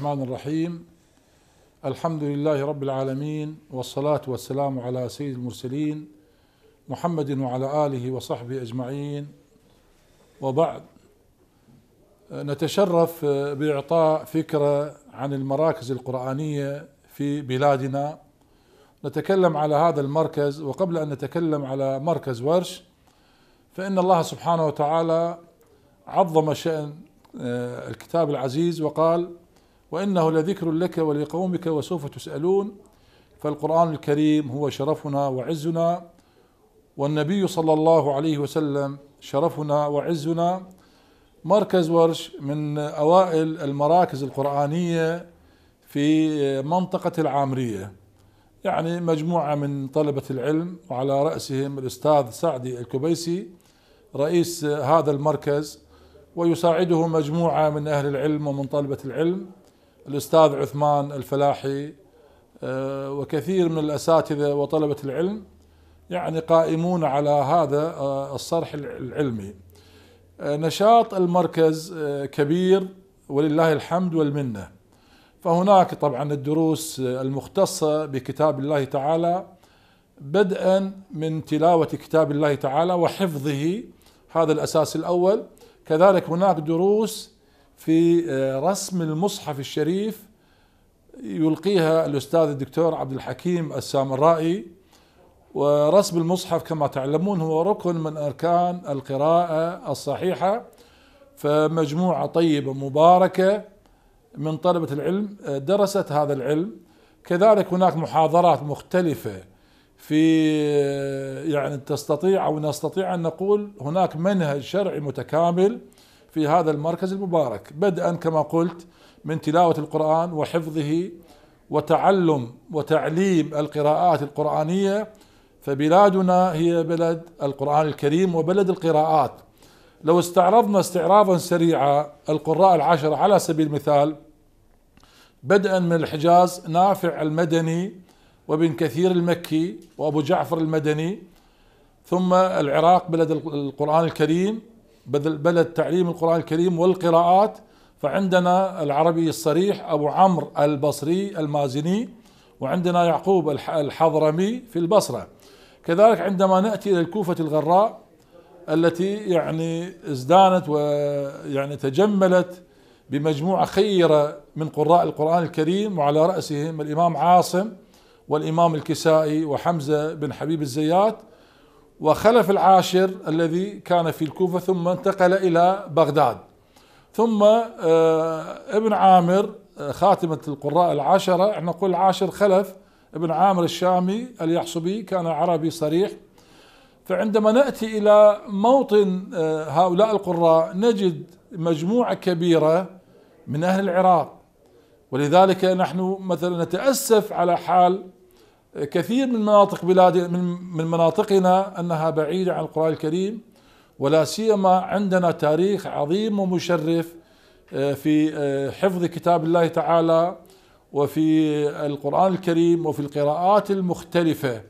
الرحمن الرحيم الحمد لله رب العالمين والصلاة والسلام على سيد المرسلين محمد وعلى آله وصحبه أجمعين وبعد نتشرف بإعطاء فكرة عن المراكز القرآنية في بلادنا نتكلم على هذا المركز وقبل أن نتكلم على مركز ورش فإن الله سبحانه وتعالى عظم شأن آه، الكتاب العزيز وقال وإنه لذكر لك ولقومك وسوف تسألون فالقرآن الكريم هو شرفنا وعزنا والنبي صلى الله عليه وسلم شرفنا وعزنا مركز ورش من أوائل المراكز القرآنية في منطقة العامرية يعني مجموعة من طلبة العلم وعلى رأسهم الأستاذ سعدي الكبيسي رئيس هذا المركز ويساعده مجموعة من أهل العلم ومن طلبة العلم الأستاذ عثمان الفلاحي آه، وكثير من الأساتذة وطلبة العلم يعني قائمون على هذا آه، الصرح العلمي آه، نشاط المركز كبير ولله الحمد والمنة فهناك طبعا الدروس المختصة بكتاب الله تعالى بدءا من تلاوة كتاب الله تعالى وحفظه هذا الأساس الأول كذلك هناك دروس في آه، رسم المصحف الشريف يلقيها الأستاذ الدكتور عبد الحكيم السامرائي ورسم المصحف كما تعلمون هو ركن من أركان القراءة الصحيحة فمجموعة طيبة مباركة من طلبة العلم آه، درست هذا العلم كذلك هناك محاضرات مختلفة في آه، يعني تستطيع أو نستطيع أن نقول هناك منهج شرعي متكامل في هذا المركز المبارك بدءا كما قلت من تلاوة القرآن وحفظه وتعلم وتعليم القراءات القرآنية فبلادنا هي بلد القرآن الكريم وبلد القراءات لو استعرضنا استعراضا سريعا القراء العشر على سبيل المثال بدءا من الحجاز نافع المدني وابن كثير المكي وابو جعفر المدني ثم العراق بلد القرآن الكريم بدل بلد تعليم القرآن الكريم والقراءات فعندنا العربي الصريح أبو عمرو البصري المازني وعندنا يعقوب الحضرمي في البصرة كذلك عندما نأتي إلى الكوفة الغراء التي يعني ازدانت ويعني تجملت بمجموعة خيرة من قراء القرآن الكريم وعلى رأسهم الإمام عاصم والإمام الكسائي وحمزة بن حبيب الزيات وخلف العاشر الذي كان في الكوفة ثم انتقل إلى بغداد ثم آه، ابن عامر آه، خاتمة القراء العشرة احنا نقول العاشر خلف ابن عامر الشامي اليحصبي كان عربي صريح فعندما نأتي إلى موطن آه، هؤلاء القراء نجد مجموعة كبيرة من أهل العراق ولذلك نحن مثلا نتأسف على حال كثير من مناطق بلاد من مناطقنا انها بعيده عن القران الكريم ولا سيما عندنا تاريخ عظيم ومشرف آه، في آه، حفظ كتاب الله تعالى وفي القرآن الكريم وفي القراءات المختلفة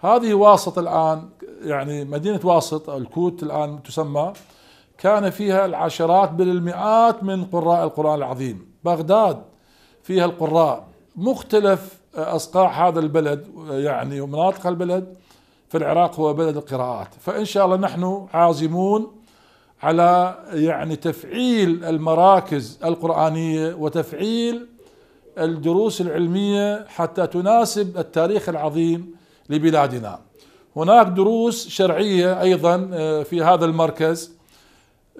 هذه واسط الآن يعني مدينة واسط أو الكوت الآن تسمى كان فيها العشرات بل المئات من قراء القرآن العظيم بغداد فيها القراء مختلف أصقاع هذا البلد يعني ومناطق البلد في العراق هو بلد القراءات فإن شاء الله نحن عازمون على يعني تفعيل المراكز القرآنية وتفعيل الدروس العلمية حتى تناسب التاريخ العظيم لبلادنا هناك دروس شرعية أيضا آه، في هذا المركز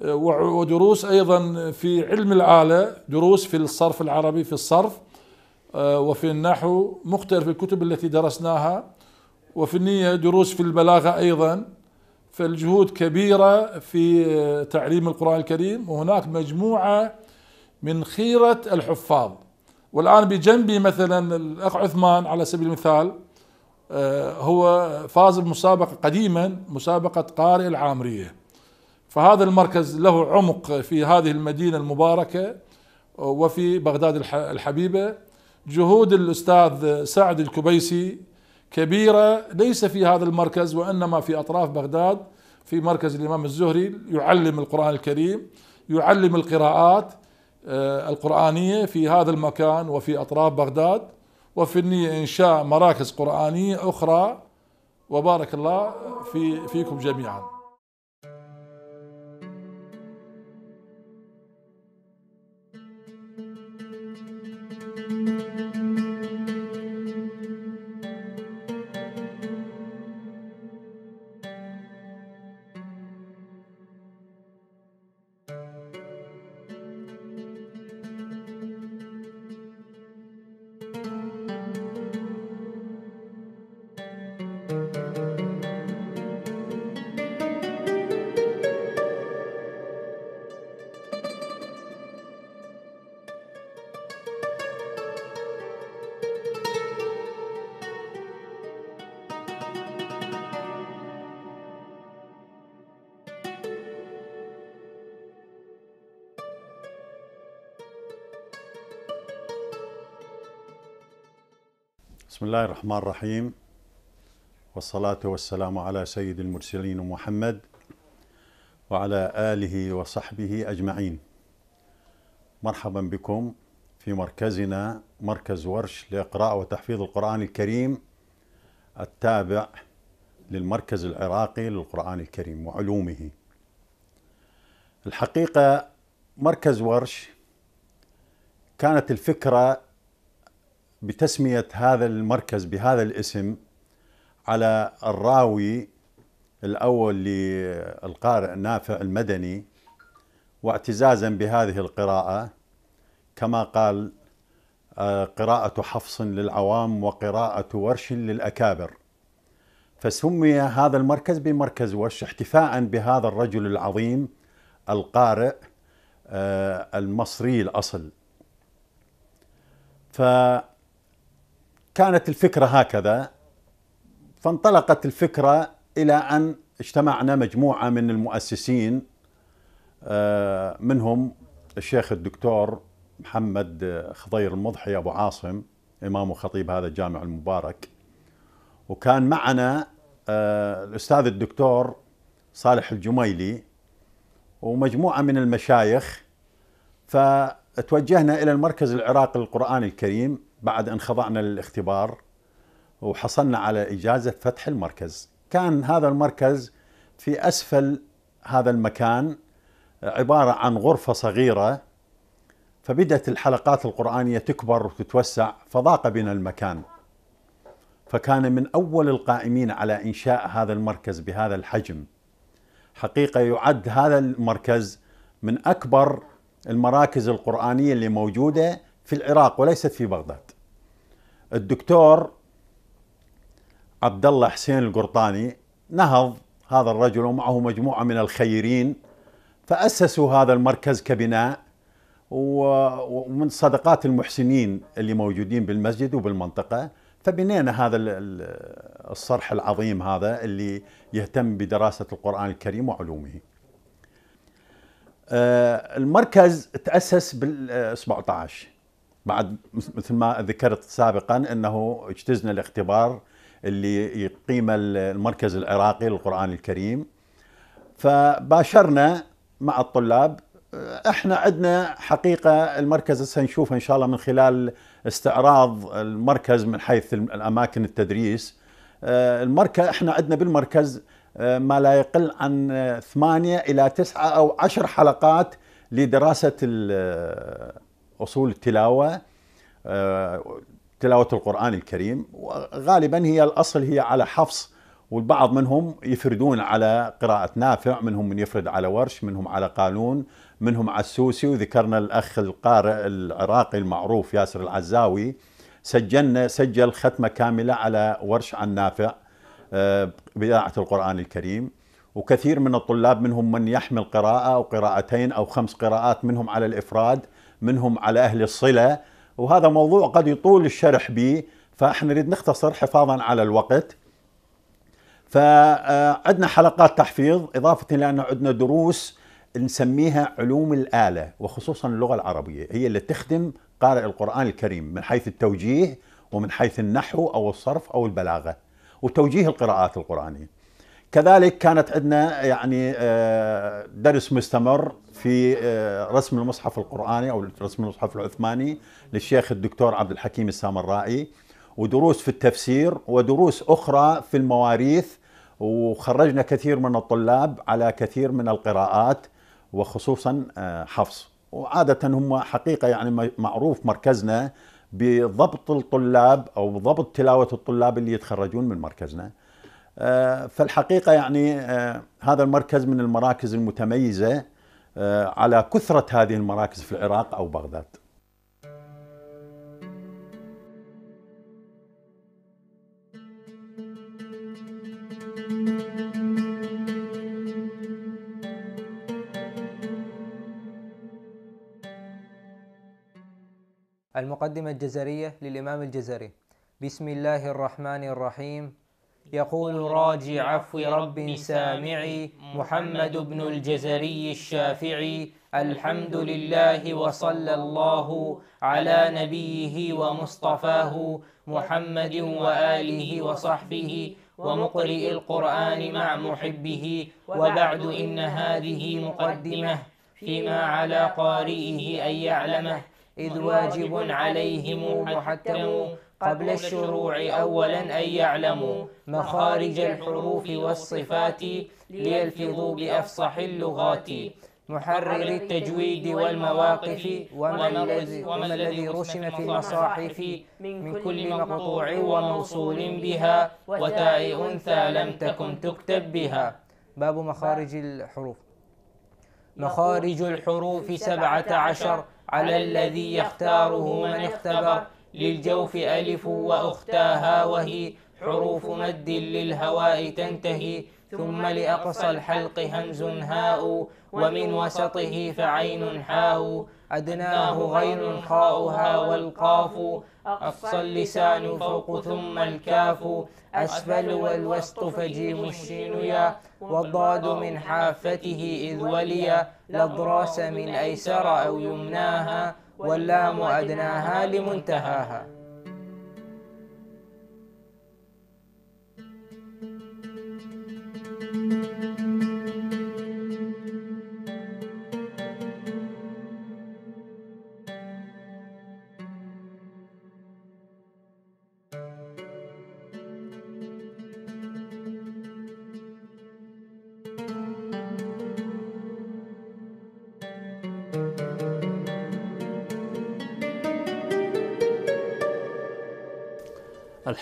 آه، ودروس أيضا في علم الآلة دروس في الصرف العربي في الصرف آه، وفي النحو مختلف الكتب التي درسناها وفي النية دروس في البلاغة أيضا فالجهود كبيرة في آه، تعليم القرآن الكريم وهناك مجموعة من خيرة الحفاظ والآن بجنبي مثلا الأخ عثمان على سبيل المثال آه، هو فاز بمسابقة قديما مسابقة قارئ العامرية فهذا المركز له عمق في هذه المدينة المباركة وفي بغداد الحبيبة جهود الاستاذ سعد الكبيسي كبيره ليس في هذا المركز وانما في اطراف بغداد في مركز الامام الزهري يعلم القران الكريم يعلم القراءات آه، القرانيه في هذا المكان وفي اطراف بغداد وفي النيه انشاء مراكز قرانيه اخرى وبارك الله في فيكم جميعا بسم الله الرحمن الرحيم والصلاة والسلام على سيد المرسلين محمد وعلى آله وصحبه أجمعين مرحبا بكم في مركزنا مركز ورش لإقراء وتحفيظ القرآن الكريم التابع للمركز العراقي للقرآن الكريم وعلومه الحقيقة مركز ورش كانت الفكرة بتسمية هذا المركز بهذا الاسم على الراوي الأول للقارئ نافع المدني واعتزازا بهذه القراءة كما قال آه، قراءة حفص للعوام وقراءة ورش للأكابر فسمي هذا المركز بمركز ورش احتفاء بهذا الرجل العظيم القارئ آه، المصري الأصل كانت الفكرة هكذا فانطلقت الفكرة إلى أن اجتمعنا مجموعة من المؤسسين آه، منهم الشيخ الدكتور محمد خضير المضحي أبو عاصم إمام وخطيب هذا الجامع المبارك وكان معنا آه، الأستاذ الدكتور صالح الجميلي ومجموعة من المشايخ فتوجهنا إلى المركز العراقي للقرآن الكريم بعد أن خضعنا للاختبار وحصلنا على إجازة فتح المركز كان هذا المركز في أسفل هذا المكان عبارة عن غرفة صغيرة فبدأت الحلقات القرآنية تكبر وتتوسع فضاق بنا المكان فكان من أول القائمين على إنشاء هذا المركز بهذا الحجم حقيقة يعد هذا المركز من أكبر المراكز القرآنية اللي موجودة في العراق وليست في بغداد الدكتور عبد الله حسين القرطاني نهض هذا الرجل ومعه مجموعه من الخيرين فاسسوا هذا المركز كبناء ومن صدقات المحسنين اللي موجودين بالمسجد وبالمنطقه فبنينا هذا الصرح العظيم هذا اللي يهتم بدراسه القران الكريم وعلومه. آه، المركز تاسس بال 17 آه، بعد مثل ما ذكرت سابقا انه اجتزنا الاختبار اللي يقيمه المركز العراقي للقران الكريم فباشرنا مع الطلاب احنا عندنا حقيقه المركز سنشوفه ان شاء الله من خلال استعراض المركز من حيث الاماكن التدريس آه، المركز احنا عندنا بالمركز آه، ما لا يقل عن ثمانية إلى تسعة أو عشر حلقات لدراسة اصول التلاوه آه، تلاوه القران الكريم وغالبا هي الاصل هي على حفص والبعض منهم يفردون على قراءة نافع منهم من يفرد على ورش منهم على قانون منهم على السوسي وذكرنا الأخ القارئ العراقي المعروف ياسر العزاوي سجلنا سجل ختمة كاملة على ورش عن نافع آه، بإذاعة القرآن الكريم وكثير من الطلاب منهم من يحمل قراءة أو قراءتين أو خمس قراءات منهم على الإفراد منهم على أهل الصلة وهذا موضوع قد يطول الشرح به فاحنا نريد نختصر حفاظا على الوقت فعندنا حلقات تحفيظ إضافة إلى أن عندنا دروس نسميها علوم الآلة وخصوصا اللغة العربية هي اللي تخدم قارئ القرآن الكريم من حيث التوجيه ومن حيث النحو أو الصرف أو البلاغة وتوجيه القراءات القرآنية كذلك كانت عندنا يعني آه، درس مستمر في آه، رسم المصحف القرآني أو رسم المصحف العثماني للشيخ الدكتور عبد الحكيم السامرائي ودروس في التفسير ودروس أخرى في المواريث وخرجنا كثير من الطلاب على كثير من القراءات وخصوصا آه، حفص وعادة هم حقيقة يعني معروف مركزنا بضبط الطلاب أو ضبط تلاوة الطلاب اللي يتخرجون من مركزنا آه، فالحقيقة يعني آه، هذا المركز من المراكز المتميزة آه، على كثرة هذه المراكز في العراق أو بغداد المقدمة الجزرية للإمام الجزري بسم الله الرحمن الرحيم يقول راجي عفو رب سامعي محمد بن الجزري الشافعي الحمد لله وصلى الله على نبيه ومصطفاه محمد وآله وصحبه ومقرئ القرآن مع محبه وبعد إن هذه مقدمة فيما على قارئه أن يعلمه إذ واجب عليهم محتم قبل الشروع أولا أن يعلموا مخارج الحروف والصفات ليلفظوا بأفصح اللغات محرر التجويد والمواقف وما الذي رسم في المصاحف من كل مقطوع وموصول بها وتاء أنثى لم تكن تكتب بها باب مخارج الحروف مخارج الحروف سبعة عشر على الذي يختاره من اختبر للجوف ألف وأختاها وهي حروف مد للهواء تنتهي ثم لأقصى الحلق همز هاء ومن وسطه فعين حاء أدناه غين خاؤها والقاف أقصى اللسان فوق ثم الكاف أسفل والوسط فجيم الشين يا والضاد من حافته إذ وليا لضراس من أيسر أو يمناها واللام أدناها لمنتهاها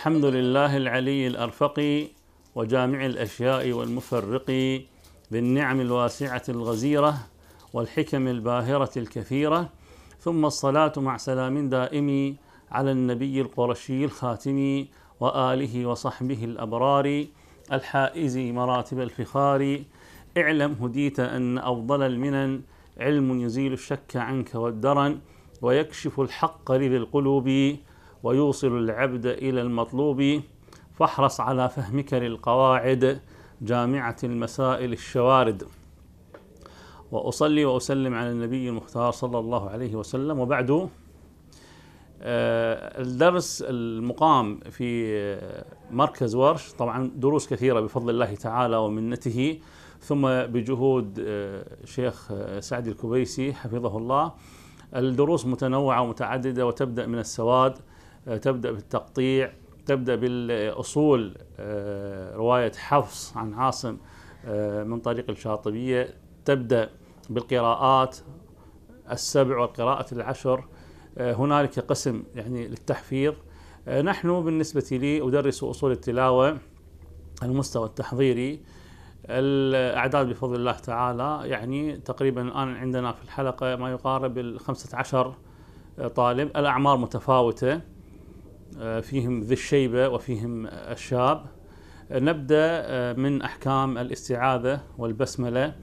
الحمد لله العلي الأرفق وجامع الأشياء والمفرق بالنعم الواسعة الغزيرة والحكم الباهرة الكثيرة ثم الصلاة مع سلام دائم على النبي القرشي الخاتم وآله وصحبه الأبرار الحائز مراتب الفخار اعلم هديت أن أفضل المنن علم يزيل الشك عنك والدرن ويكشف الحق لذي القلوب ويوصل العبد إلى المطلوب فاحرص على فهمك للقواعد جامعة المسائل الشوارد وأصلي وأسلم على النبي المختار صلى الله عليه وسلم وبعد آه، الدرس المقام في آه، مركز ورش طبعا دروس كثيرة بفضل الله تعالى ومنته ثم بجهود آه، شيخ سعد الكبيسي حفظه الله الدروس متنوعة ومتعددة وتبدأ من السواد آه، تبدأ بالتقطيع تبدأ بالأصول آه، رواية حفص عن عاصم آه، من طريق الشاطبية تبدأ بالقراءات السبع والقراءة العشر هنالك قسم يعني للتحفيظ نحن بالنسبة لي أدرس أصول التلاوة المستوى التحضيري الأعداد بفضل الله تعالى يعني تقريبا الآن عندنا في الحلقة ما يقارب ال 15 طالب الأعمار متفاوتة آه، فيهم ذي الشيبة وفيهم الشاب آه، نبدأ آه، من أحكام الاستعاذة والبسملة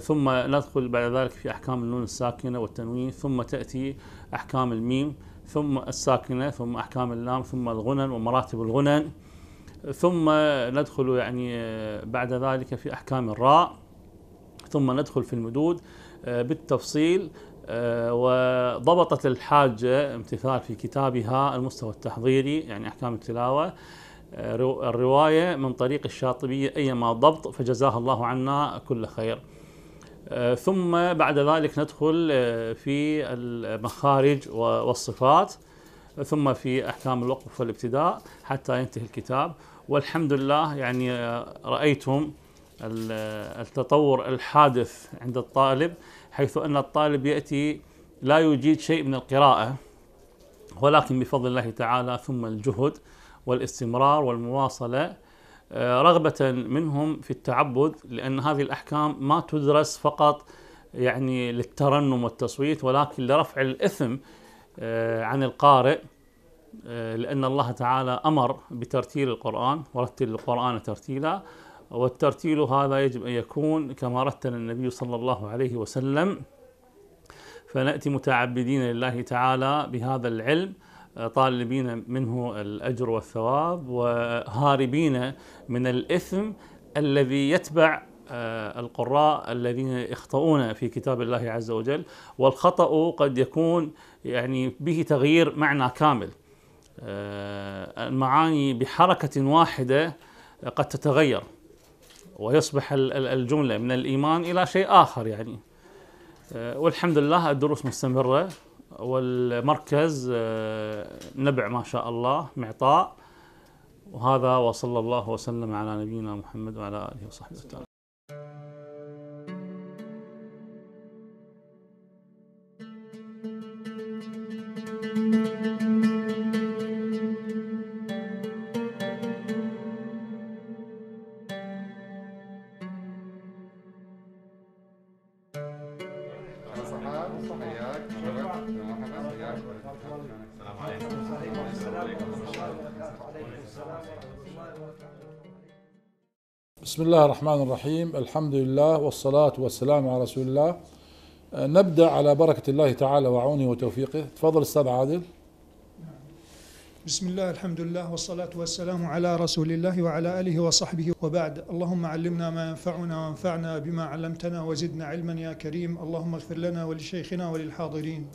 ثم ندخل بعد ذلك في أحكام النون الساكنة والتنوين ثم تأتي أحكام الميم ثم الساكنة ثم أحكام اللام ثم الغنن ومراتب الغنن ثم ندخل يعني بعد ذلك في أحكام الراء ثم ندخل في المدود بالتفصيل آه، وضبطت الحاجة امتثال في كتابها المستوى التحضيري يعني أحكام التلاوة آه، الرواية من طريق الشاطبية أيما ضبط فجزاها الله عنا كل خير آه، ثم بعد ذلك ندخل في المخارج والصفات ثم في أحكام الوقف والابتداء حتى ينتهي الكتاب والحمد لله يعني رأيتم التطور الحادث عند الطالب حيث أن الطالب يأتي لا يجيد شيء من القراءة ولكن بفضل الله تعالى ثم الجهد والاستمرار والمواصلة آه، رغبة منهم في التعبد لأن هذه الأحكام ما تدرس فقط يعني للترنم والتصويت ولكن لرفع الإثم آه، عن القارئ آه، لأن الله تعالى أمر بترتيل القرآن ورتل القرآن ترتيلا والترتيل هذا يجب أن يكون كما رتل النبي صلى الله عليه وسلم فنأتي متعبدين لله تعالى بهذا العلم طالبين منه الأجر والثواب وهاربين من الإثم الذي يتبع آه، القراء الذين يخطئون في كتاب الله عز وجل والخطأ قد يكون يعني به تغيير معنى كامل آه، المعاني بحركة واحدة قد تتغير ويصبح الجملة من الإيمان إلى شيء آخر يعني آه، والحمد لله الدروس مستمرة والمركز آه، نبع ما شاء الله معطاء وهذا وصلى الله وسلم على نبينا محمد وعلى آله وصحبه وسلم الله الرحمن الرحيم الحمد لله والصلاة والسلام على رسول الله نبدأ على بركة الله تعالى وعونه وتوفيقه تفضل أستاذ عادل بسم الله الحمد لله والصلاة والسلام على رسول الله وعلى آله وصحبه وبعد اللهم علمنا ما ينفعنا وانفعنا بما علمتنا وزدنا علما يا كريم اللهم اغفر لنا ولشيخنا وللحاضرين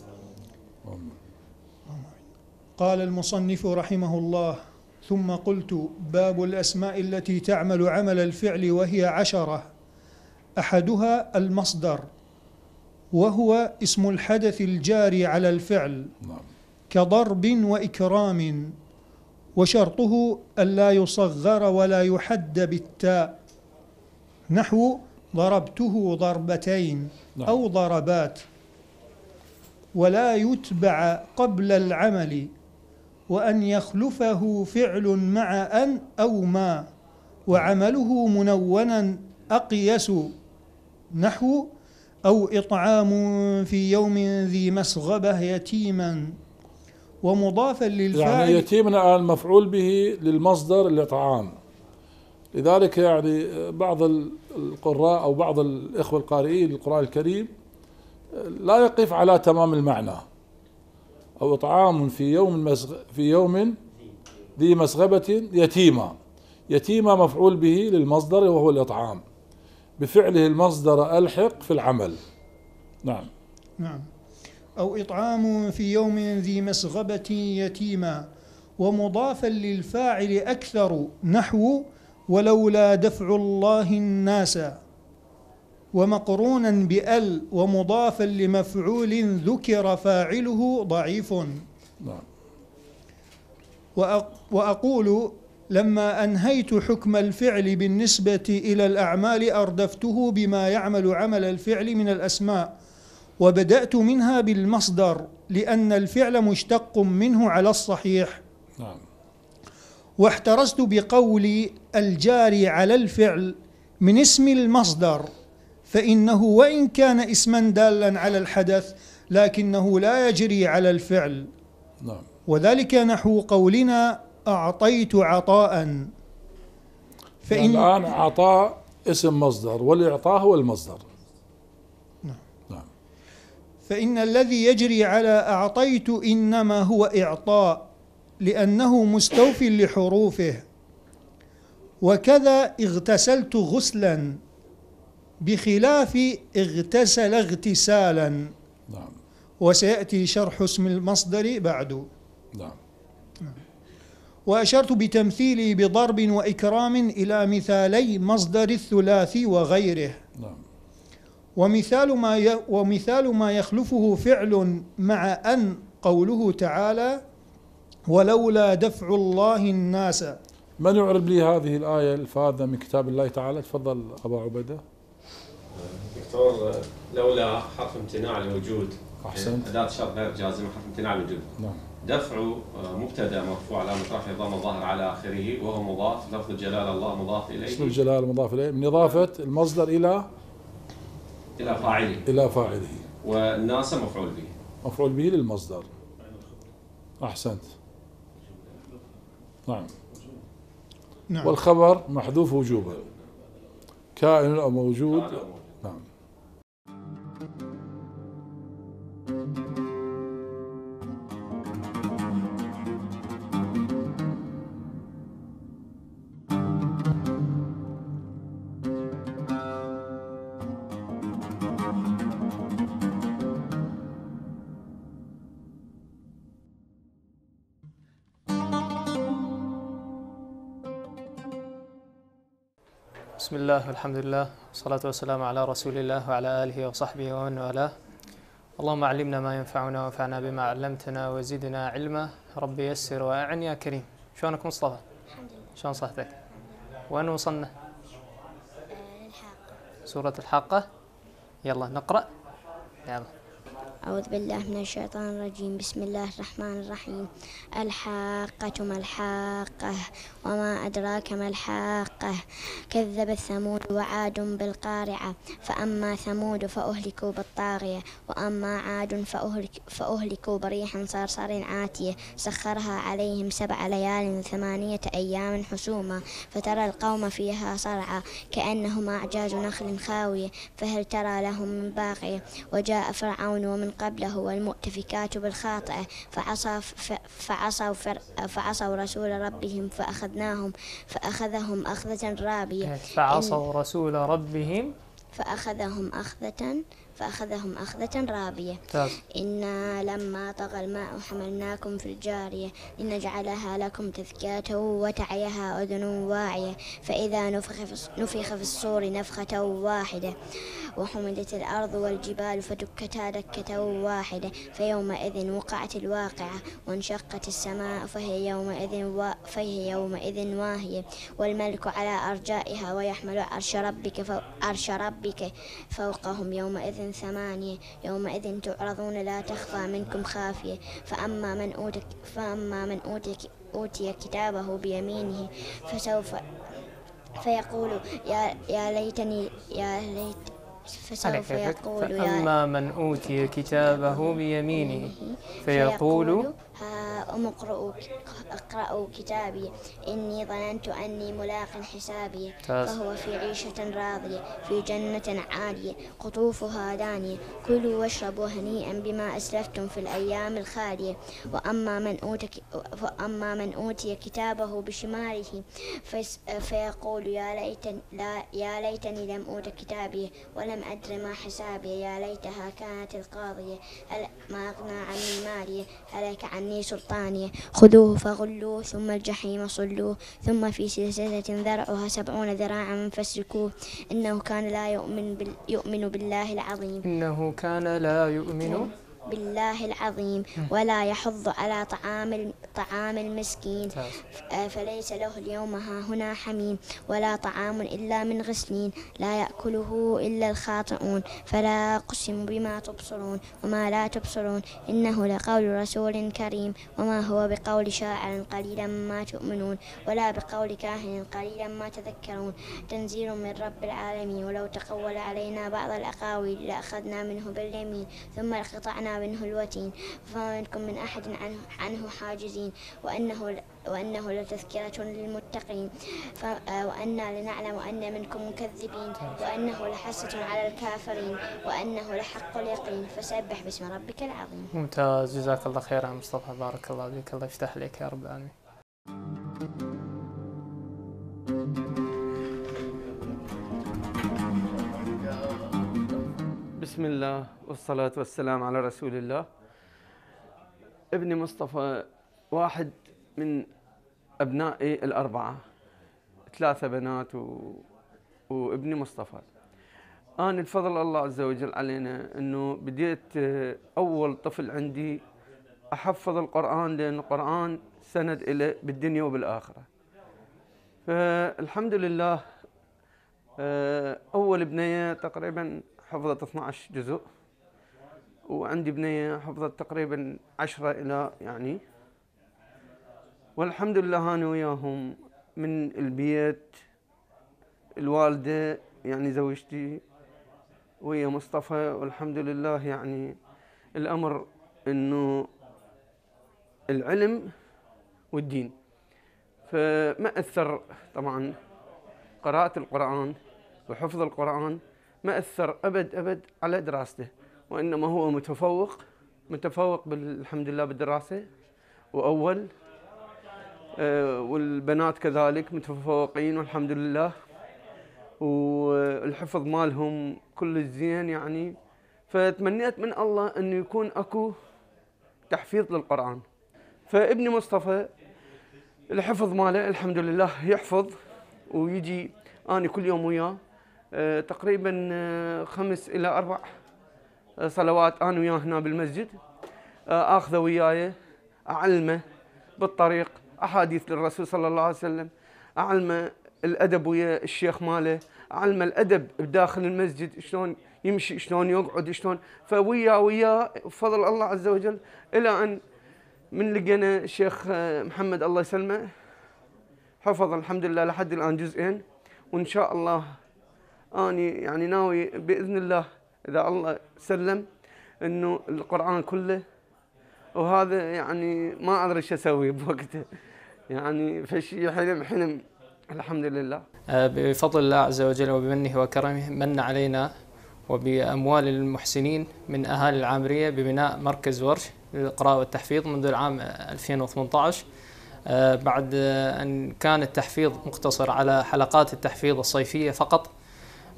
قال المصنف رحمه الله ثم قلت باب الأسماء التي تعمل عمل الفعل وهي عشرة أحدها المصدر وهو اسم الحدث الجاري على الفعل نعم. كضرب وإكرام وشرطه ألا يصغر ولا يحد بالتاء نحو ضربته ضربتين نعم. أو ضربات ولا يتبع قبل العمل وأن يخلفه فعل مع أن أو ما وعمله منونا أقيس نحو أو إطعام في يوم ذي مسغبة يتيما ومضافا للفاعل يعني يتيما المفعول به للمصدر الإطعام لذلك يعني بعض القراء أو بعض الإخوة القارئين للقرآن الكريم لا يقف على تمام المعنى أو إطعام في يوم مسغ في يوم ذي مسغبة يتيما يتيما مفعول به للمصدر وهو الإطعام بفعله المصدر ألحق في العمل نعم نعم أو إطعام في يوم ذي مسغبة يتيما ومضافا للفاعل أكثر نحو ولولا دفع الله الناس ومقرونا بأل ومضافا لمفعول ذكر فاعله ضعيف نعم وأقول لما أنهيت حكم الفعل بالنسبة إلى الأعمال أردفته بما يعمل عمل الفعل من الأسماء وبدأت منها بالمصدر لأن الفعل مشتق منه على الصحيح نعم واحترزت بقولي الجاري على الفعل من اسم المصدر فإنه وإن كان اسما دالا على الحدث لكنه لا يجري على الفعل نعم وذلك نحو قولنا أعطيت عطاء فإن يعني الآن عطاء اسم مصدر والإعطاء هو المصدر نعم. نعم فإن الذي يجري على أعطيت إنما هو إعطاء لأنه مستوف لحروفه وكذا اغتسلت غسلا بخلاف اغتسل اغتسالا نعم وسيأتي شرح اسم المصدر بعد نعم. نعم وأشرت بتمثيلي بضرب وإكرام إلى مثالي مصدر الثلاثي وغيره نعم ومثال ما ومثال ما يخلفه فعل مع أن قوله تعالى ولولا دفع الله الناس من يعرب لي هذه الآية الفاذة من كتاب الله تعالى تفضل أبا عبيدة دكتور لولا حرف امتناع الوجود احسنت يعني اداه شرط غير جازم حرف امتناع الوجود نعم دفع مبتدا مرفوع على مطرح ضم الظاهر على اخره وهو مضاف لفظ الجلال الله مضاف اليه اسم الجلال مضاف اليه من اضافه المصدر الى الى فاعله الى فاعله والناس مفعول به مفعول به للمصدر احسنت نعم نعم والخبر محذوف وجوبا كائن او موجود الله والحمد لله والصلاة والسلام على رسول الله وعلى آله وصحبه ومن والاه اللهم علمنا ما ينفعنا وانفعنا بما علمتنا وزدنا علما ربي يسر وأعن يا كريم شلونك مصطفى؟ الحمد لله شلون صحتك؟ وين وصلنا؟ سورة الحاقة يلا نقرأ يلا أعوذ بالله من الشيطان الرجيم بسم الله الرحمن الرحيم الحاقة ما الحاقة وما أدراك ما الحاقة كذبت ثمود وعاد بالقارعة فأما ثمود فأهلكوا بالطاغية وأما عاد فأهلك فأهلكوا بريح صرصر عاتية سخرها عليهم سبع ليال ثمانية أيام حسوما فترى القوم فيها صرعى كأنهم أعجاز نخل خاوية فهل ترى لهم من باقية وجاء فرعون ومن من قبله والمؤتفكات بالخاطئة فعصوا, فعصوا, فعصوا رسول ربهم فأخذناهم فأخذهم أخذة رابية فعصوا رسول ربهم فأخذهم أخذة فأخذهم أخذة رابية طيب. إنا لما طغى الماء حملناكم في الجارية لنجعلها لكم تذكية وتعيها أذن واعية فإذا نفخ في, نفخ في الصور نفخة واحدة وحملت الأرض والجبال فدكتا دكة واحدة فيومئذ وقعت الواقعة وانشقت السماء فهي يومئذ, و... فهي يومئذ واهية والملك على أرجائها ويحمل عرش ربك, فو... عرش ربك فوقهم يومئذ ثمانية يومئذ تعرضون لا تخفى منكم خافية فأما من أوتي فأما من أوتي, أوتي كتابه بيمينه فسوف فيقول يا يا ليتني يا ليت فسوف يقول فأما من أوتي كتابه بيمينه فيقول آه، أم اقرأوا اقرأوا كتابي إني ظننت أني ملاق حسابي فهو في عيشة راضية في جنة عالية قطوفها دانية كلوا واشربوا هنيئا بما أسلفتم في الأيام الخالية وأما من أوتي وأما من أوتي كتابه بشماله فيقول يا ليتني لا يا ليتني لم أوت كتابي ولم أدر ما حسابي يا ليتها كانت القاضية ما أغنى عني مالي هلك عني يعني سلطانية خذوه فغلوه ثم الجحيم صلوه ثم في سلسلة ذرعها سبعون ذراعا فاسلكوه إنه كان لا يؤمن, بال يؤمن بالله العظيم إنه كان لا يؤمن بالله العظيم ولا يحض على طعام طعام المسكين آه، فليس له اليوم ها هنا حميم ولا طعام إلا من غسلين لا يأكله إلا الخاطئون فلا أقسم بما تبصرون وما لا تبصرون إنه لقول رسول كريم وما هو بقول شاعر قليلا ما تؤمنون ولا بقول كاهن قليلا ما تذكرون تنزيل من رب العالمين ولو تقول علينا بعض الأقاويل لأخذنا منه باليمين ثم لقطعنا منه الوتين فما منكم من أحد عنه, حاجزين وأنه وأنه لتذكرة للمتقين آه، وأنا لنعلم أن منكم مكذبين وأنه لحصة على الكافرين وأنه لحق اليقين فسبح باسم ربك العظيم ممتاز جزاك الله خير يا مصطفى بارك الله فيك الله يفتح لك يا رب العالمين بسم الله والصلاة والسلام على رسول الله ابني مصطفى واحد من أبنائي الأربعة ثلاثة بنات و... وابني مصطفى أنا الفضل الله عز وجل علينا أنه بديت أول طفل عندي أحفظ القرآن لأن القرآن سند إلى بالدنيا وبالآخرة فالحمد لله آه، أول بنية تقريبا حفظت 12 جزء وعندي بنية حفظت تقريبا 10 إلى يعني والحمد لله أنا وياهم من البيت الوالدة يعني زوجتي ويا مصطفى والحمد لله يعني الأمر أنه العلم والدين فما أثر طبعا قراءة القرآن وحفظ القرآن ما أثر أبد أبد على دراسته وإنما هو متفوق متفوق بالحمد لله بالدراسة وأول آه، والبنات كذلك متفوقين والحمد لله والحفظ مالهم كل زين يعني فتمنيت من الله انه يكون اكو تحفيظ للقران فابني مصطفى الحفظ ماله الحمد لله يحفظ ويجي اني كل يوم وياه آه، تقريبا آه، خمس الى اربع آه، صلوات انا وياه هنا بالمسجد اخذه وياي اعلمه بالطريق احاديث للرسول صلى الله عليه وسلم اعلمه الادب ويا الشيخ ماله اعلمه الادب بداخل المسجد شلون يمشي شلون يقعد شلون فويا ويا بفضل الله عز وجل الى ان من لقينا الشيخ محمد الله يسلمه حفظ الحمد لله لحد الان جزئين وان شاء الله اني يعني ناوي باذن الله اذا الله سلم انه القران كله وهذا يعني ما ادري ايش اسوي بوقته يعني فشي حلم حلم الحمد لله آه، بفضل الله عز وجل وبمنه وكرمه من علينا وبأموال المحسنين من أهالي العامرية ببناء مركز ورش للقراءة والتحفيظ منذ العام 2018 آه، بعد آه، أن كان التحفيظ مقتصر على حلقات التحفيظ الصيفية فقط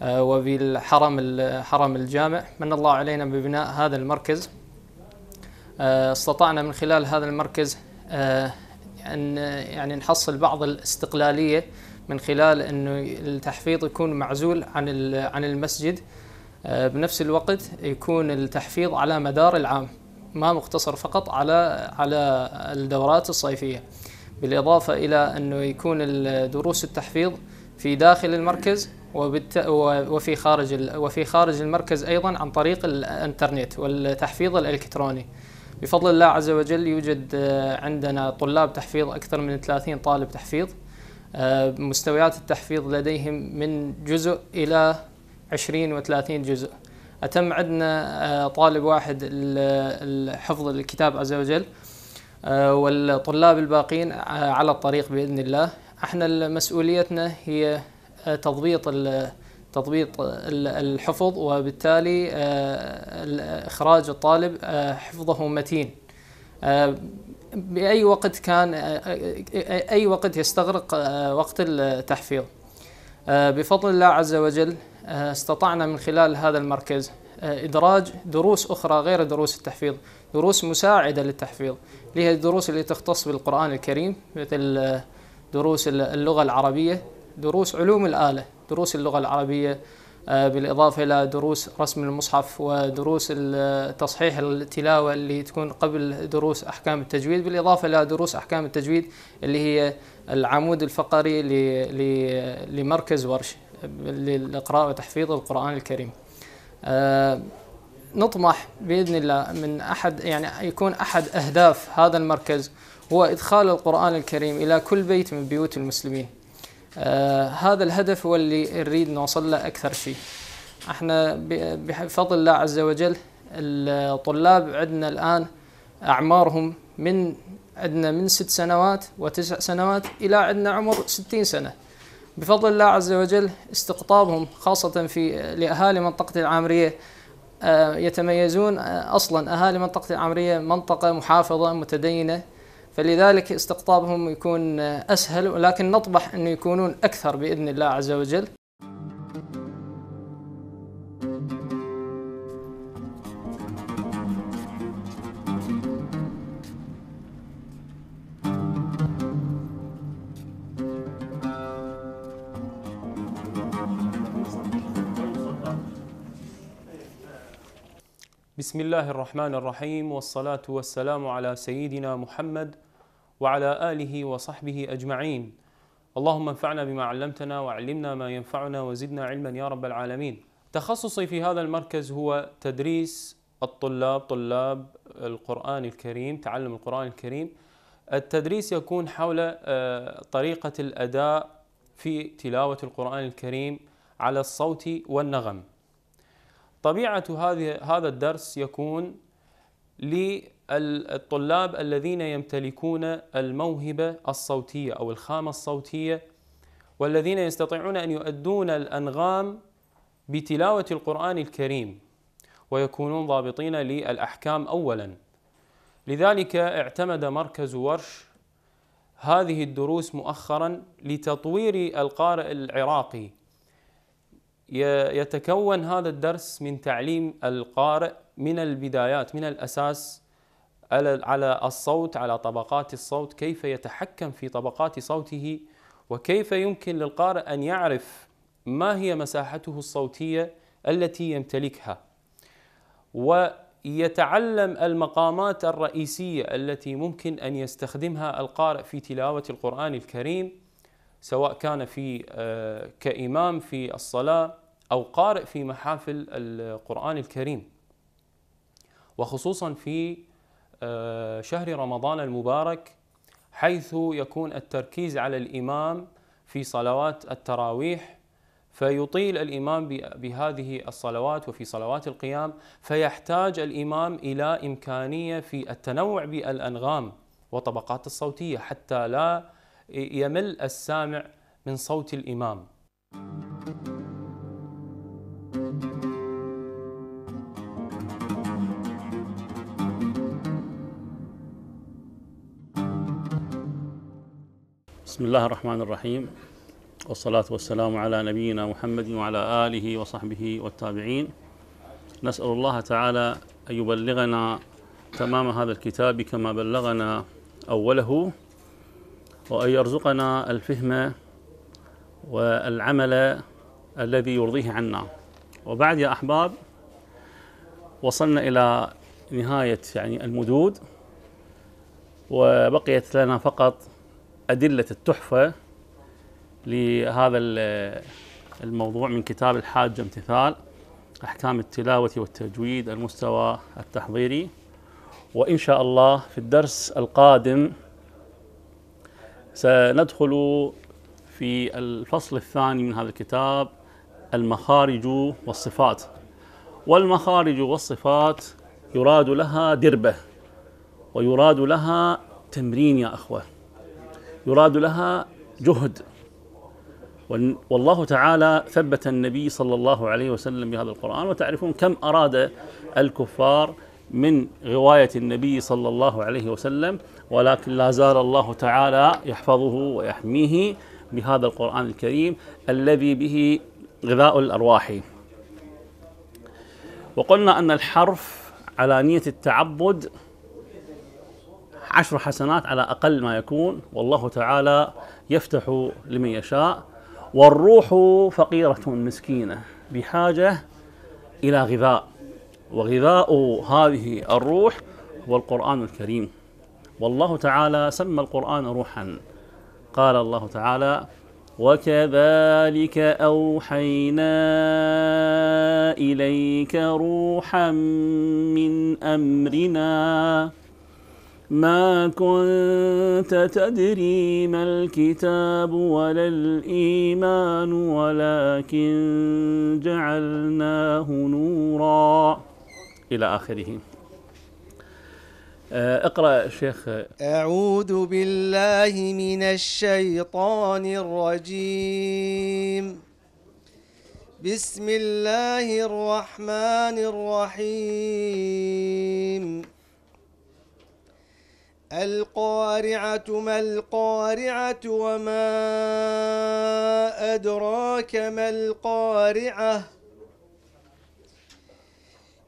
آه، وفي الحرم حرم الجامع من الله علينا ببناء هذا المركز آه، استطعنا من خلال هذا المركز آه، أن يعني نحصل بعض الاستقلالية من خلال أنه التحفيظ يكون معزول عن عن المسجد بنفس الوقت يكون التحفيظ على مدار العام ما مقتصر فقط على على الدورات الصيفية بالإضافة إلى أنه يكون دروس التحفيظ في داخل المركز وبالت... وفي خارج ال... وفي خارج المركز ايضا عن طريق الانترنت والتحفيظ الالكتروني بفضل الله عز وجل يوجد آه، عندنا طلاب تحفيظ اكثر من 30 طالب تحفيظ آه، مستويات التحفيظ لديهم من جزء الى 20 و30 جزء أتم عندنا آه، طالب واحد حفظ الكتاب عز وجل والطلاب الباقين على الطريق بإذن الله احنا مسؤوليتنا هي تضبيط تضبيط الحفظ وبالتالي آه، إخراج الطالب آه، حفظه متين آه، بأي وقت كان أي وقت يستغرق وقت التحفيظ بفضل الله عز وجل استطعنا من خلال هذا المركز إدراج دروس أخرى غير دروس التحفيظ دروس مساعدة للتحفيظ اللي هي الدروس اللي تختص بالقرآن الكريم مثل دروس اللغة العربية دروس علوم الآلة دروس اللغة العربية آه، بالإضافة إلى دروس رسم المصحف ودروس تصحيح التلاوة اللي تكون قبل دروس أحكام التجويد بالإضافة إلى دروس أحكام التجويد اللي هي العمود الفقري لمركز ورش للإقراء وتحفيظ القرآن الكريم آه، نطمح باذن الله من احد يعني يكون احد اهداف هذا المركز هو ادخال القران الكريم الى كل بيت من بيوت المسلمين آه هذا الهدف هو اللي نريد نوصل له أكثر شيء احنا بفضل الله عز وجل الطلاب عندنا الآن أعمارهم من عندنا من ست سنوات وتسع سنوات إلى عندنا عمر ستين سنة بفضل الله عز وجل استقطابهم خاصة في لأهالي منطقة العامرية آه، يتميزون آه، أصلا أهالي منطقة العامرية منطقة محافظة متدينة فلذلك استقطابهم يكون أسهل ولكن نطمح أن يكونون أكثر بإذن الله عز وجل بسم الله الرحمن الرحيم والصلاة والسلام على سيدنا محمد وعلى آله وصحبه أجمعين اللهم انفعنا بما علمتنا وعلمنا ما ينفعنا وزدنا علما يا رب العالمين تخصصي في هذا المركز هو تدريس الطلاب طلاب القرآن الكريم تعلم القرآن الكريم التدريس يكون حول طريقة الأداء في تلاوة القرآن الكريم على الصوت والنغم طبيعة هذه هذا الدرس يكون للطلاب الذين يمتلكون الموهبة الصوتية أو الخامة الصوتية والذين يستطيعون أن يؤدون الأنغام بتلاوة القرآن الكريم ويكونون ضابطين للأحكام أولا لذلك اعتمد مركز ورش هذه الدروس مؤخرا لتطوير القارئ العراقي يتكون هذا الدرس من تعليم القارئ من البدايات من الاساس على الصوت على طبقات الصوت كيف يتحكم في طبقات صوته وكيف يمكن للقارئ ان يعرف ما هي مساحته الصوتيه التي يمتلكها ويتعلم المقامات الرئيسيه التي ممكن ان يستخدمها القارئ في تلاوه القران الكريم سواء كان في آه، كإمام في الصلاة أو قارئ في محافل القرآن الكريم وخصوصا في آه، شهر رمضان المبارك حيث يكون التركيز على الإمام في صلوات التراويح فيطيل الإمام بهذه الصلوات وفي صلوات القيام فيحتاج الإمام إلى إمكانية في التنوع بالأنغام وطبقات الصوتية حتى لا يمل السامع من صوت الإمام بسم الله الرحمن الرحيم والصلاة والسلام على نبينا محمد وعلى آله وصحبه والتابعين نسأل الله تعالى أن يبلغنا تمام هذا الكتاب كما بلغنا أوله وأن يرزقنا الفهم والعمل الذي يرضيه عنا وبعد يا أحباب وصلنا إلى نهاية يعني المدود وبقيت لنا فقط أدلة التحفة لهذا الموضوع من كتاب الحاج امتثال أحكام التلاوة والتجويد المستوى التحضيري وإن شاء الله في الدرس القادم سندخل في الفصل الثاني من هذا الكتاب المخارج والصفات والمخارج والصفات يراد لها دربة ويراد لها تمرين يا أخوة يراد لها جهد والله تعالى ثبت النبي صلى الله عليه وسلم بهذا القرآن وتعرفون كم أراد الكفار من غواية النبي صلى الله عليه وسلم ولكن لا زال الله تعالى يحفظه ويحميه بهذا القرآن الكريم الذي به غذاء الأرواح وقلنا أن الحرف على نية التعبد عشر حسنات على أقل ما يكون والله تعالى يفتح لمن يشاء والروح فقيرة مسكينة بحاجة إلى غذاء وغذاء هذه الروح هو القرآن الكريم والله تعالى سمى القرآن روحا قال الله تعالى وكذلك أوحينا إليك روحا من أمرنا ما كنت تدري ما الكتاب ولا الإيمان ولكن جعلناه نوراً إلى آخره آه، اقرأ شيخ أعوذ بالله من الشيطان الرجيم بسم الله الرحمن الرحيم القارعة ما القارعة وما أدراك ما القارعة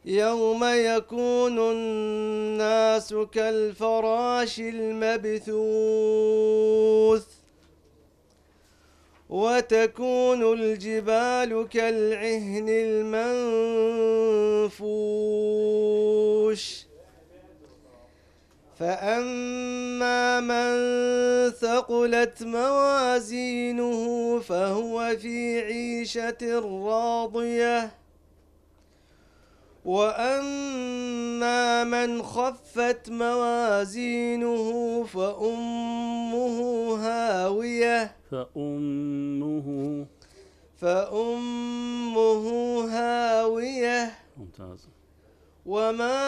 يوم يكون الناس كالفراش المبثوث وتكون الجبال كالعهن المنفوش فأما من ثقلت موازينه فهو في عيشة راضية وأما من خفت موازينه فأمه هاوية فأمه فأمه هاوية ممتاز وما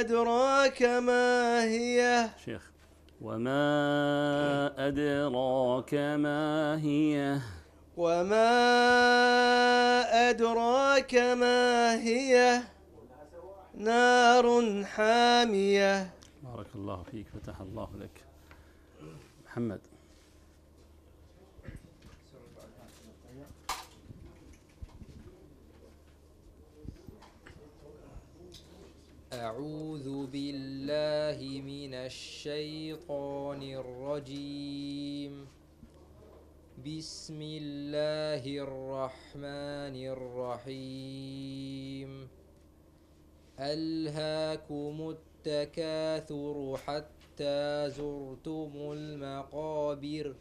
أدراك ما هي شيخ وما أدراك ما هي وما أدراك ما هي نار حامية بارك الله فيك فتح الله لك محمد أعوذ بالله من الشيطان الرجيم بسم الله الرحمن الرحيم ألهاكم التكاثر حتى زرتم المقابر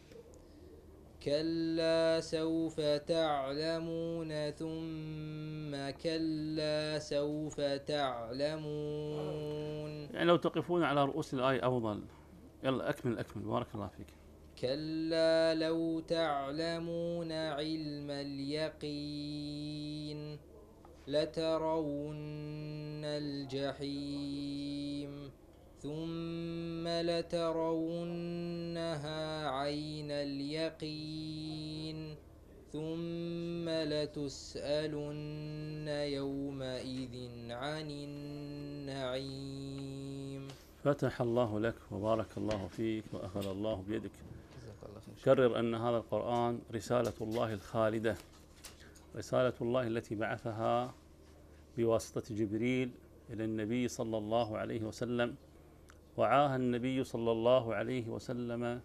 كلا سوف تعلمون ثم كلا سوف تعلمون يعني لو تقفون على رؤوس الآية أفضل يلا أكمل أكمل بارك الله فيك كلا لو تعلمون علم اليقين لترون الجحيم ثم لترونها عين اليقين ثم لتسألن يومئذ عن النعيم فتح الله لك وبارك الله فيك واخذ الله بيدك كرر أن هذا القرآن رسالة الله الخالدة رسالة الله التي بعثها بواسطة جبريل إلى النبي صلى الله عليه وسلم وعاه النبي صلى الله عليه وسلم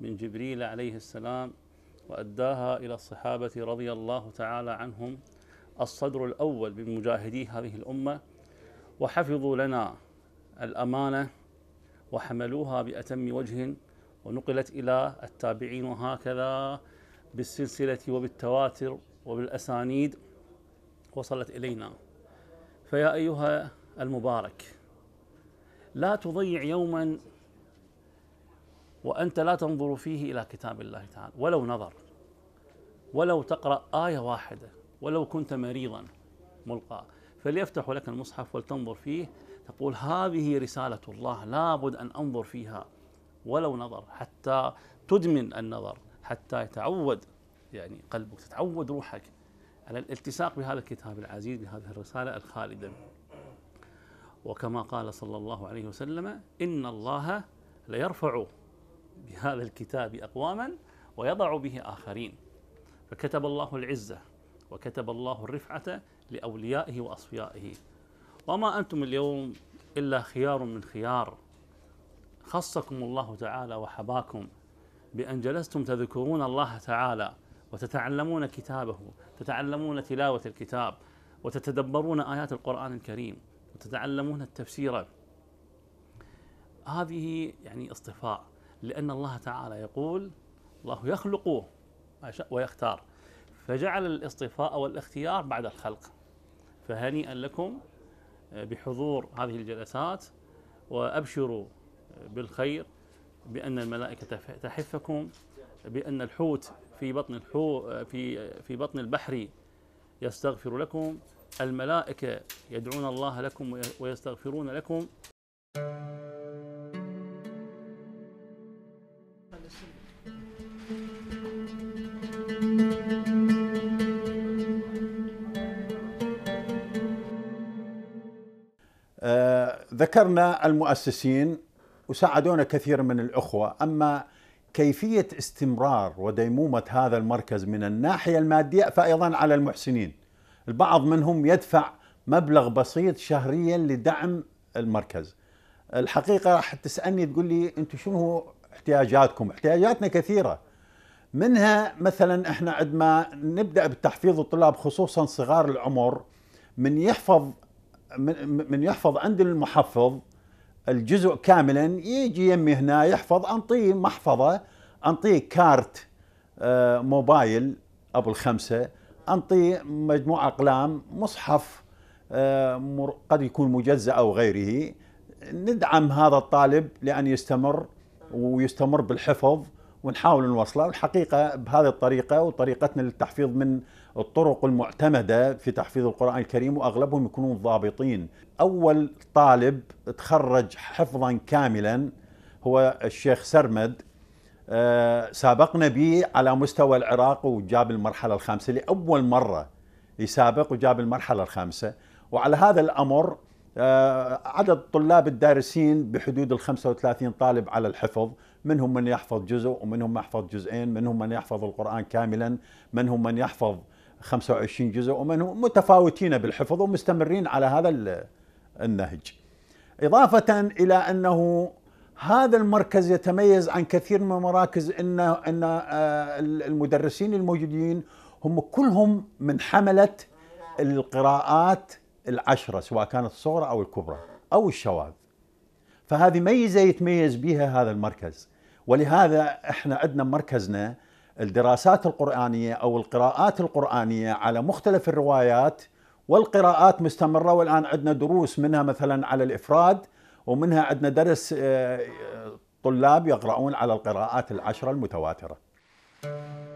من جبريل عليه السلام وأداها إلى الصحابة رضي الله تعالى عنهم الصدر الأول من مجاهدي هذه الأمة وحفظوا لنا الأمانة وحملوها بأتم وجه ونقلت إلى التابعين وهكذا بالسلسلة وبالتواتر وبالأسانيد وصلت إلينا فيا أيها المبارك لا تضيع يوما وأنت لا تنظر فيه إلى كتاب الله تعالى ولو نظر ولو تقرأ آية واحدة ولو كنت مريضا ملقى فليفتح لك المصحف ولتنظر فيه تقول هذه رسالة الله لابد أن أنظر فيها ولو نظر حتى تدمن النظر حتى يتعود يعني قلبك تتعود روحك على الالتصاق بهذا الكتاب العزيز بهذه الرسالة الخالدة وكما قال صلى الله عليه وسلم إن الله ليرفع بهذا الكتاب أقواما ويضع به آخرين فكتب الله العزة وكتب الله الرفعة لأوليائه وأصفيائه وما أنتم اليوم إلا خيار من خيار خصكم الله تعالى وحباكم بأن جلستم تذكرون الله تعالى وتتعلمون كتابه تتعلمون تلاوة الكتاب وتتدبرون آيات القرآن الكريم وتتعلمون التفسير هذه يعني اصطفاء لأن الله تعالى يقول الله يخلق ويختار فجعل الاصطفاء والاختيار بعد الخلق فهنيئا لكم بحضور هذه الجلسات وأبشروا بالخير بأن الملائكة تحفكم بأن الحوت في بطن الحو في في بطن البحر يستغفر لكم الملائكة يدعون الله لكم ويستغفرون لكم آه، ذكرنا المؤسسين وساعدونا كثير من الأخوة أما كيفية استمرار وديمومة هذا المركز من الناحية المادية فأيضا على المحسنين البعض منهم يدفع مبلغ بسيط شهريا لدعم المركز الحقيقة راح تسألني تقول لي أنتم شنو احتياجاتكم احتياجاتنا كثيرة منها مثلا احنا عندما نبدأ بالتحفيظ الطلاب خصوصا صغار العمر من يحفظ من, من يحفظ عند المحفظ الجزء كاملا يجي يمي هنا يحفظ انطيه محفظه انطيه كارت آه، موبايل ابو الخمسه انطيه مجموعه اقلام مصحف آه، قد يكون مجزء او غيره ندعم هذا الطالب لان يستمر ويستمر بالحفظ ونحاول نوصله والحقيقه بهذه الطريقه وطريقتنا للتحفيظ من الطرق المعتمدة في تحفيظ القرآن الكريم وأغلبهم يكونون ضابطين أول طالب تخرج حفظا كاملا هو الشيخ سرمد آه، سابقنا به على مستوى العراق وجاب المرحلة الخامسة لأول مرة يسابق وجاب المرحلة الخامسة وعلى هذا الأمر آه، عدد طلاب الدارسين بحدود ال 35 طالب على الحفظ منهم من يحفظ جزء ومنهم من يحفظ جزئين منهم من يحفظ القرآن كاملا منهم من يحفظ 25 جزء ومنهم متفاوتين بالحفظ ومستمرين على هذا النهج إضافة إلى أنه هذا المركز يتميز عن كثير من المراكز أن, أن آه، المدرسين الموجودين هم كلهم من حملة القراءات العشرة سواء كانت الصغرى أو الكبرى أو الشواذ فهذه ميزة يتميز بها هذا المركز ولهذا احنا عندنا مركزنا الدراسات القرآنية أو القراءات القرآنية على مختلف الروايات والقراءات مستمرة والآن عندنا دروس منها مثلا على الإفراد ومنها عندنا درس آه، طلاب يقرؤون على القراءات العشرة المتواترة